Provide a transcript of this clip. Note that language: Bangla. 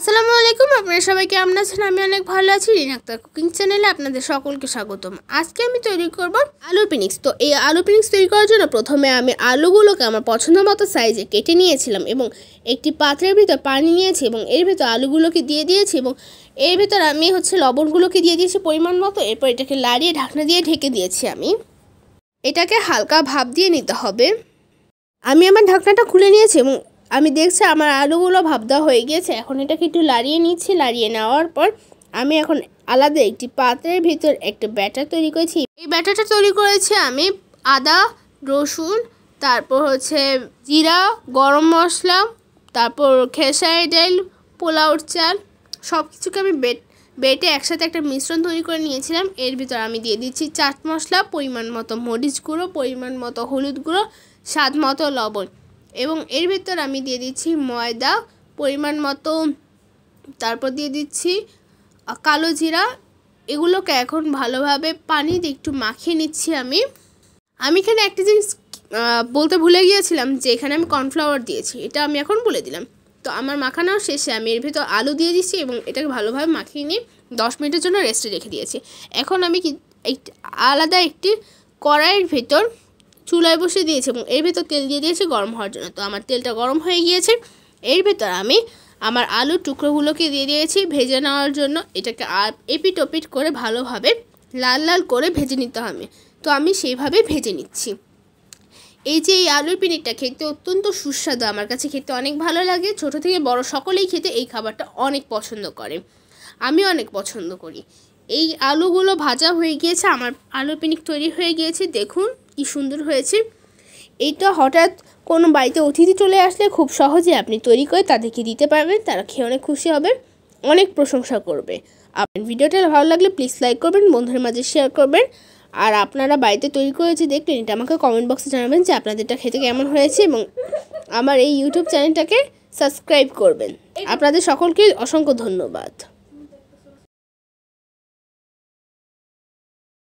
আসসালামু আলাইকুম আপনারা সবাই কেমন আছেন আমি অনেক ভালো আছি রিন আক্তার কুকিং চ্যানেলে আপনাদের সকলকে স্বাগতম আজকে আমি তৈরি করব আলু পিনিক্স তো এই আলু পিনিক্স তৈরি করার জন্য প্রথমে আমি আলুগুলোকে আমার পছন্দ মতো সাইজে কেটে নিয়েছিলাম এবং একটি পাত্রের ভিতর পানি নিয়েছি এবং এর ভিতর আলুগুলোকে দিয়ে দিয়েছি এবং এর ভিতর আমি হচ্ছে লবণগুলোকে দিয়ে দিয়েছি পরিমাণ মতো এরপর এটাকে লাড়িয়ে ঢাকনা দিয়ে ঢেকে দিয়েছি আমি এটাকে হালকা ভাব দিয়ে নিতে হবে আমি আমার ঢাকনাটা খুলে নিয়েছি এবং আমি দেখছি আমার আলুগুলো ভাবদা হয়ে গিয়েছে এখন এটাকে একটু লাড়িয়ে নিচ্ছি লাড়িয়ে নেওয়ার পর আমি এখন আলাদা একটি পাত্রের ভিতর একটা ব্যাটার তৈরি করেছি এই ব্যাটারটা তৈরি করেছি আমি আদা রসুন তারপর হচ্ছে জিরা গরম মশলা তারপর খেসারি ডাল পোলাওর চাল সব কিছুকে আমি বেট বেটে একসাথে একটা মিশ্রণ তৈরি করে নিয়েছিলাম এর ভিতর আমি দিয়ে দিচ্ছি চাট মশলা পরিমাণ মতো মরিচ গুঁড়ো পরিমাণ মতো হলুদ গুঁড়ো স্বাদ মতো লবণ এবং এর ভেতর আমি দিয়ে দিচ্ছি ময়দা পরিমাণ মতো তারপর দিয়ে দিচ্ছি কালো জিরা এগুলোকে এখন ভালোভাবে পানি দিয়ে একটু মাখিয়ে নিচ্ছি আমি আমি এখানে একটা জিনিস বলতে ভুলে গিয়েছিলাম যে এখানে আমি কর্নফ্লাওয়ার দিয়েছি এটা আমি এখন বলে দিলাম তো আমার মাখানোর শেষে আমি এর ভেতর আলু দিয়ে দিচ্ছি এবং এটাকে ভালোভাবে মাখিয়ে নিয়ে দশ মিনিটের জন্য রেস্টে রেখে দিয়েছি এখন আমি কি আলাদা একটি কড়াইয়ের ভেতর চুলায় বসে দিয়েছি এবং এর ভেতর তেল দিয়ে দিয়েছি গরম হওয়ার জন্য তো আমার তেলটা গরম হয়ে গিয়েছে এর ভেতর আমি আমার আলুর টুকরোগুলোকে দিয়ে দিয়েছি ভেজে নেওয়ার জন্য এটাকে এপিট ওপিট করে ভালোভাবে লাল লাল করে ভেজে নিতে হবে তো আমি সেইভাবে ভেজে নিচ্ছি এই যে এই আলুর পিনিকটা খেতে অত্যন্ত সুস্বাদু আমার কাছে খেতে অনেক ভালো লাগে ছোট থেকে বড় সকলেই খেতে এই খাবারটা অনেক পছন্দ করে আমি অনেক পছন্দ করি এই আলুগুলো ভাজা হয়ে গিয়েছে আমার আলুর পিনিক তৈরি হয়ে গিয়েছে দেখুন কি সুন্দর হয়েছে এইটা হঠাৎ কোনো বাড়িতে অতিথি চলে আসলে খুব সহজে আপনি তৈরি করে তাদেরকে দিতে পারবেন তারা খেয়ে অনেক খুশি হবে অনেক প্রশংসা করবে আপনার ভিডিওটা ভালো লাগলে প্লিজ লাইক করবেন বন্ধুদের মাঝে শেয়ার করবেন আর আপনারা বাড়িতে তৈরি করেছে দেখলেন এটা আমাকে কমেন্ট বক্সে জানাবেন যে আপনাদেরটা খেতে কেমন হয়েছে এবং আমার এই ইউটিউব চ্যানেলটাকে সাবস্ক্রাইব করবেন আপনাদের সকলকে অসংখ্য ধন্যবাদ